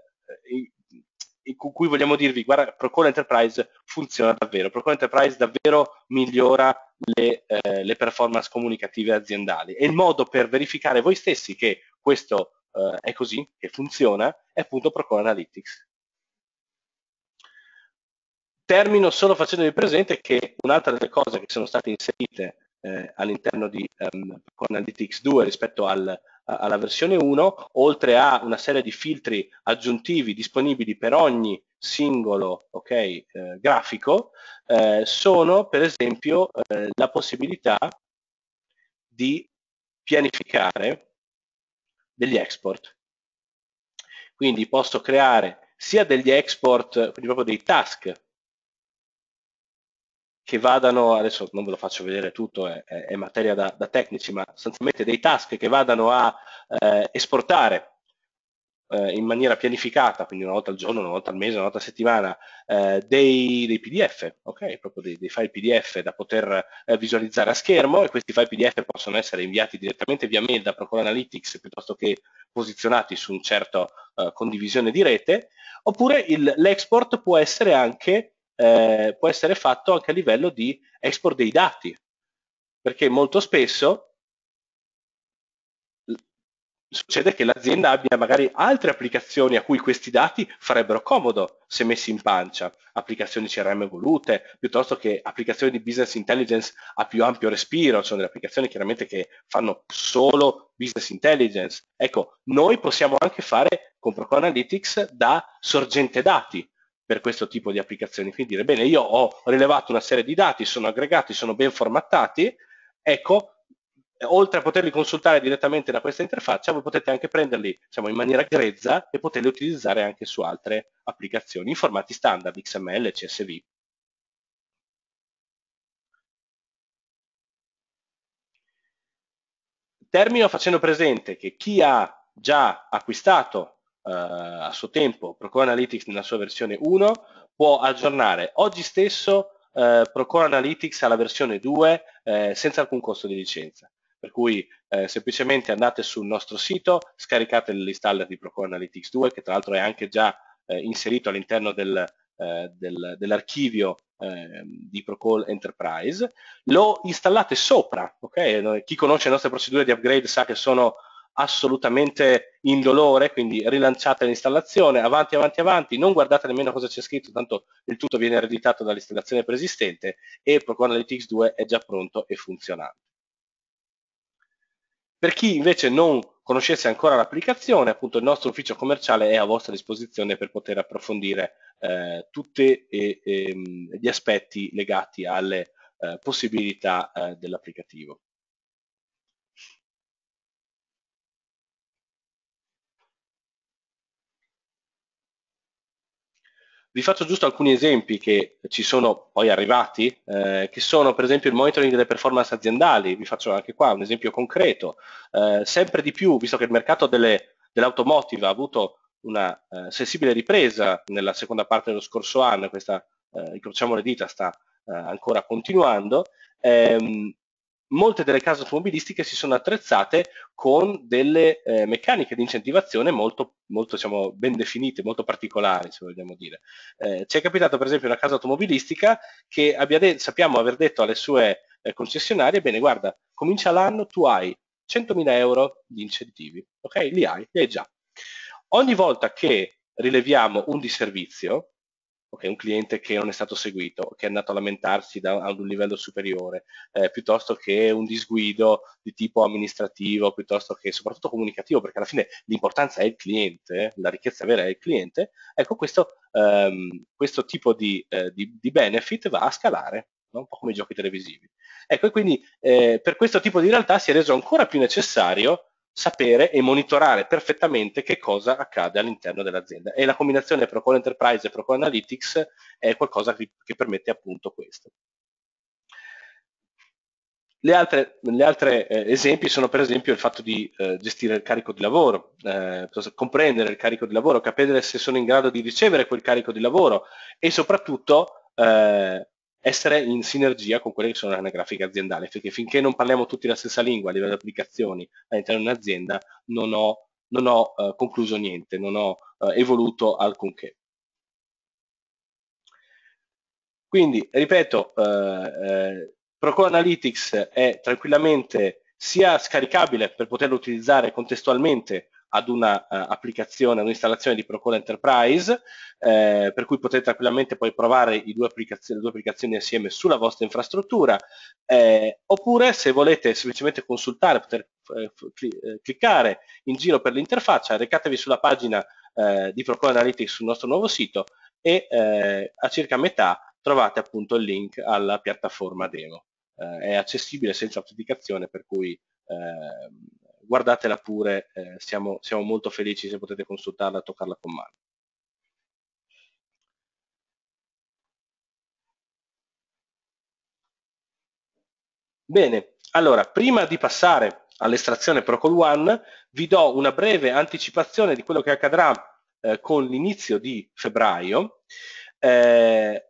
[SPEAKER 1] con cui vogliamo dirvi guarda Procore Enterprise funziona davvero, Procore Enterprise davvero migliora le, eh, le, performance comunicative aziendali e il modo per verificare voi stessi che questo eh, è così, che funziona, è appunto Procore Analytics. Termino solo facendovi presente che un'altra delle cose che sono state inserite eh, all'interno di um, ehm, Procore Analytics 2 rispetto al alla versione 1, oltre a una serie di filtri aggiuntivi disponibili per ogni singolo okay, eh, grafico, eh, sono per esempio eh, la possibilità di pianificare degli export. Quindi posso creare sia degli export, quindi proprio dei task che vadano, adesso non ve lo faccio vedere tutto, è, è materia da, da, tecnici, ma sostanzialmente dei task che vadano a eh, esportare eh, in maniera pianificata, quindi una volta al giorno, una volta al mese, una volta a settimana, eh, dei, dei, PDF, ok? proprio dei, dei, file PDF da poter eh, visualizzare a schermo e questi file PDF possono essere inviati direttamente via mail da Procura Analytics piuttosto che posizionati su un certo eh, condivisione di rete, oppure l'export può essere anche eh, può essere fatto anche a livello di export dei dati, perché molto spesso succede che l'azienda abbia magari altre applicazioni a cui questi dati farebbero comodo se messi in pancia, applicazioni CRM evolute, piuttosto che applicazioni di business intelligence a più ampio respiro, sono delle applicazioni chiaramente che fanno solo business intelligence. Ecco, noi possiamo anche fare con Procore Analytics da sorgente dati, per questo tipo di applicazioni. Quindi dire, bene, io ho rilevato una serie di dati, sono aggregati, sono ben formattati, ecco, oltre a poterli consultare direttamente da questa interfaccia, voi potete anche prenderli diciamo, in maniera grezza e poterli utilizzare anche su altre applicazioni in formati standard, XML, CSV. Termino facendo presente che chi ha già acquistato eh, a suo tempo Procore Analytics nella sua versione 1 può aggiornare oggi stesso eh, Procore Analytics alla versione 2 eh, senza alcun costo di licenza. Per cui eh, semplicemente andate sul nostro sito, scaricate l'installer di Procore Analytics 2 che tra l'altro è anche già eh, inserito all'interno del, eh, del, dell'archivio ehm, di Procall Enterprise, lo installate sopra, okay? Chi conosce le nostre procedure di upgrade sa che sono assolutamente indolore, quindi rilanciate l'installazione, avanti, avanti, avanti, non guardate nemmeno cosa c'è scritto, tanto il tutto viene ereditato dall'installazione preesistente e ProCoanalytics 2 è già pronto e funzionante. Per chi invece non conoscesse ancora l'applicazione, appunto il nostro ufficio commerciale è a vostra disposizione per poter approfondire eh, tutti ehm, gli aspetti legati alle eh, possibilità eh, dell'applicativo. Vi faccio giusto alcuni esempi che ci sono poi arrivati, eh, che sono per esempio il monitoring delle performance aziendali, vi faccio anche qua un esempio concreto, eh, sempre di più, visto che il mercato dell'automotive ha avuto una eh, sensibile ripresa nella seconda parte dello scorso anno, questa eh, incrociamo le dita sta eh, ancora continuando, ehm, molte delle case automobilistiche si sono attrezzate con delle eh, meccaniche di incentivazione molto, molto diciamo, ben definite, molto particolari, se vogliamo dire. Eh, ci è capitato per esempio una casa automobilistica che de- sappiamo aver detto alle sue eh, concessionarie, bene guarda, comincia l'anno, tu hai 100.000 euro di incentivi, ok? Li hai, li hai già. Ogni volta che rileviamo un disservizio, okay, un cliente che non è stato seguito, che è andato a lamentarsi da, ad un livello superiore, eh, piuttosto che un disguido di tipo amministrativo, piuttosto che soprattutto comunicativo, perché alla fine l'importanza è il cliente, la ricchezza vera è il cliente, ecco questo, ehm, questo tipo di, eh, di, di benefit va a scalare un po' come i giochi televisivi. Ecco, e quindi eh, per questo tipo di realtà si è reso ancora più necessario sapere e monitorare perfettamente che cosa accade all'interno dell'azienda. E la combinazione Procore Enterprise e Procore Analytics è qualcosa che, permette appunto questo. Le altre, le altre eh, esempi sono per esempio il fatto di eh, gestire il carico di lavoro, eh, cioè comprendere il carico di lavoro, capire se sono in grado di ricevere quel carico di lavoro e soprattutto eh, essere in sinergia con quelle che sono le anagrafiche aziendali, perché finché non parliamo tutti la stessa lingua a livello di applicazioni all'interno di un'azienda non ho, non ho eh, concluso niente, non ho eh, evoluto alcunché. Quindi, ripeto, eh, eh Procore Analytics è tranquillamente sia scaricabile per poterlo utilizzare contestualmente ad un'applicazione, eh, uh, ad un'installazione di Procura Enterprise, eh, per cui potete tranquillamente poi provare due le due applicazioni assieme sulla vostra infrastruttura, eh, oppure se volete semplicemente consultare, poter eh, eh cliccare in giro per l'interfaccia, recatevi sulla pagina eh, di Procura Analytics sul nostro nuovo sito e a circa metà trovate appunto il link alla piattaforma demo. è accessibile senza autenticazione, per cui ehm, guardatela pure, eh, siamo, siamo molto felici se potete consultarla, e toccarla con mano. Bene, allora, prima di passare all'estrazione Procol One, vi do una breve anticipazione di quello che accadrà eh, con l'inizio di febbraio. Eh,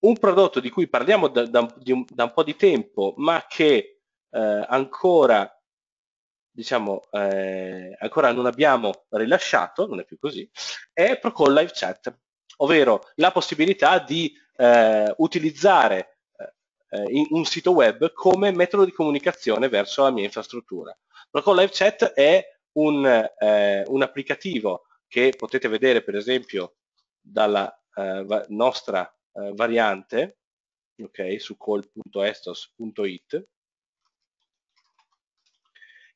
[SPEAKER 1] un prodotto di cui parliamo da, da, di un, da, un, po' di tempo, ma che eh, ancora diciamo, eh, ancora non abbiamo rilasciato, non è più così, è Procall Live Chat, ovvero la possibilità di eh, utilizzare eh, eh un sito web come metodo di comunicazione verso la mia infrastruttura. Procall Live Chat è un, eh, un applicativo che potete vedere per esempio dalla eh, nostra variante okay, su call.estos.it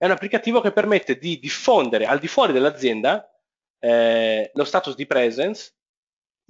[SPEAKER 1] è un applicativo che permette di diffondere al di fuori dell'azienda eh, lo status di presence,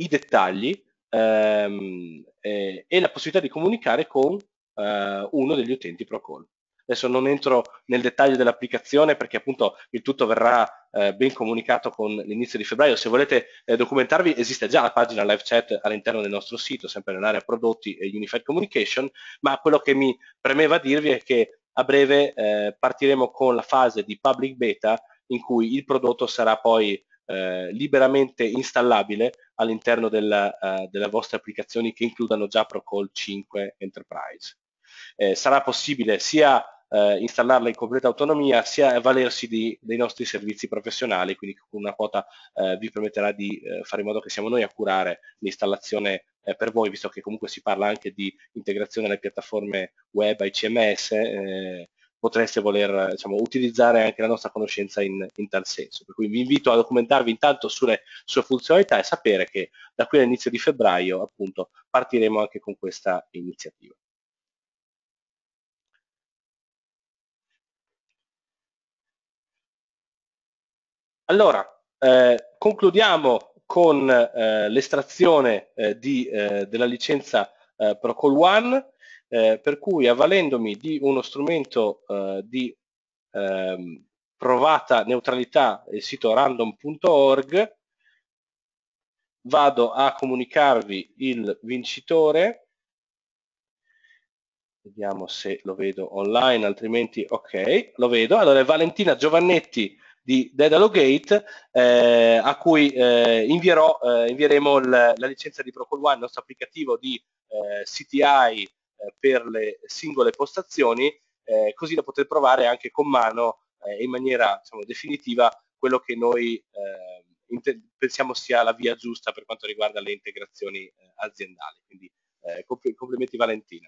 [SPEAKER 1] i dettagli ehm, eh, e la possibilità di comunicare con eh, uno degli utenti pro call. Adesso non entro nel dettaglio dell'applicazione perché appunto il tutto verrà eh, ben comunicato con l'inizio di febbraio. Se volete eh, documentarvi esiste già la pagina live chat all'interno del nostro sito, sempre nell'area prodotti e Unified Communication, ma quello che mi premeva dirvi è che a breve eh, partiremo con la fase di public beta in cui il prodotto sarà poi eh, liberamente installabile all'interno della, uh, eh, delle vostre applicazioni che includano già Procall 5 Enterprise. Eh, sarà possibile sia eh, installarla in completa autonomia sia avvalersi di, dei nostri servizi professionali, quindi con una quota eh, vi permetterà di eh, fare in modo che siamo noi a curare l'installazione eh, per voi, visto che comunque si parla anche di integrazione alle piattaforme web, ai CMS, eh, potreste voler diciamo, utilizzare anche la nostra conoscenza in, in, tal senso. Per cui vi invito a documentarvi intanto sulle sue funzionalità e sapere che da qui all'inizio di febbraio appunto partiremo anche con questa iniziativa. Allora, eh, concludiamo con eh, l'estrazione eh, di, eh, della licenza eh, Procol One, eh, per cui avvalendomi di uno strumento di ehm, provata neutralità, il sito random.org, vado a comunicarvi il vincitore, vediamo se lo vedo online, altrimenti ok, lo vedo, allora è Valentina Giovannetti di Dedalogate eh, a cui eh, invierò, eh, invieremo la, la licenza di Procol One, il nostro applicativo di eh, CTI eh, per le singole postazioni, eh, così da poter provare anche con mano eh, in maniera diciamo, definitiva quello che noi pensiamo sia la via giusta per quanto riguarda le integrazioni aziendali. Quindi compl complimenti Valentina.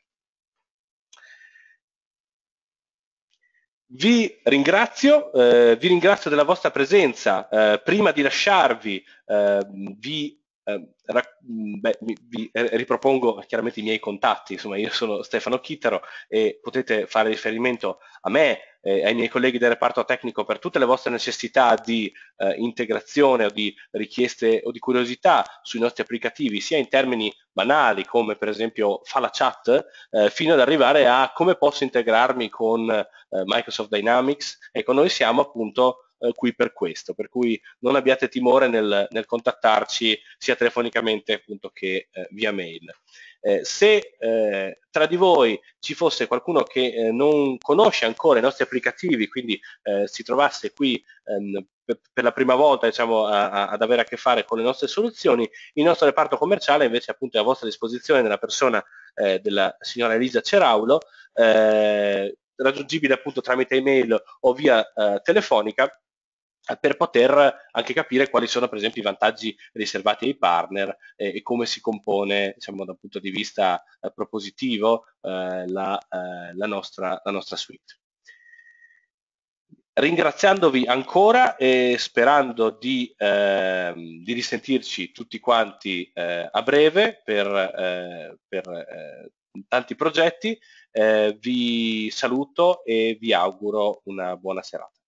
[SPEAKER 1] Vi ringrazio, eh, vi ringrazio della vostra presenza. Eh, prima di lasciarvi, eh, vi eh, rac- beh, vi eh, ripropongo chiaramente i miei contatti, insomma io sono Stefano Chittero e potete fare riferimento a me, eh, ai miei colleghi del reparto tecnico per tutte le vostre necessità di eh, integrazione o di richieste o di curiosità sui nostri applicativi, sia in termini banali come per esempio fa la chat, eh, fino ad arrivare a come posso integrarmi con eh, Microsoft Dynamics. Ecco, noi siamo appunto eh, qui per questo, per cui non abbiate timore nel, nel contattarci sia telefonicamente appunto, che eh, via mail. Eh, se eh, tra di voi ci fosse qualcuno che eh, non conosce ancora i nostri applicativi, quindi eh, si trovasse qui ehm, per, per la prima volta diciamo, a, a, ad avere a che fare con le nostre soluzioni, il nostro reparto commerciale invece appunto, è a vostra disposizione nella persona eh, della signora Elisa Ceraulo, eh, raggiungibile appunto tramite email o via telefonica eh, per poter anche capire quali sono per esempio i vantaggi riservati ai partner eh, e come si compone diciamo, dal punto di vista eh, propositivo eh, la, eh, la, nostra, la, nostra, suite. Ringraziandovi ancora e sperando di, ehm, di risentirci tutti quanti eh, a breve per, per tanti progetti, vi saluto e vi auguro una buona serata.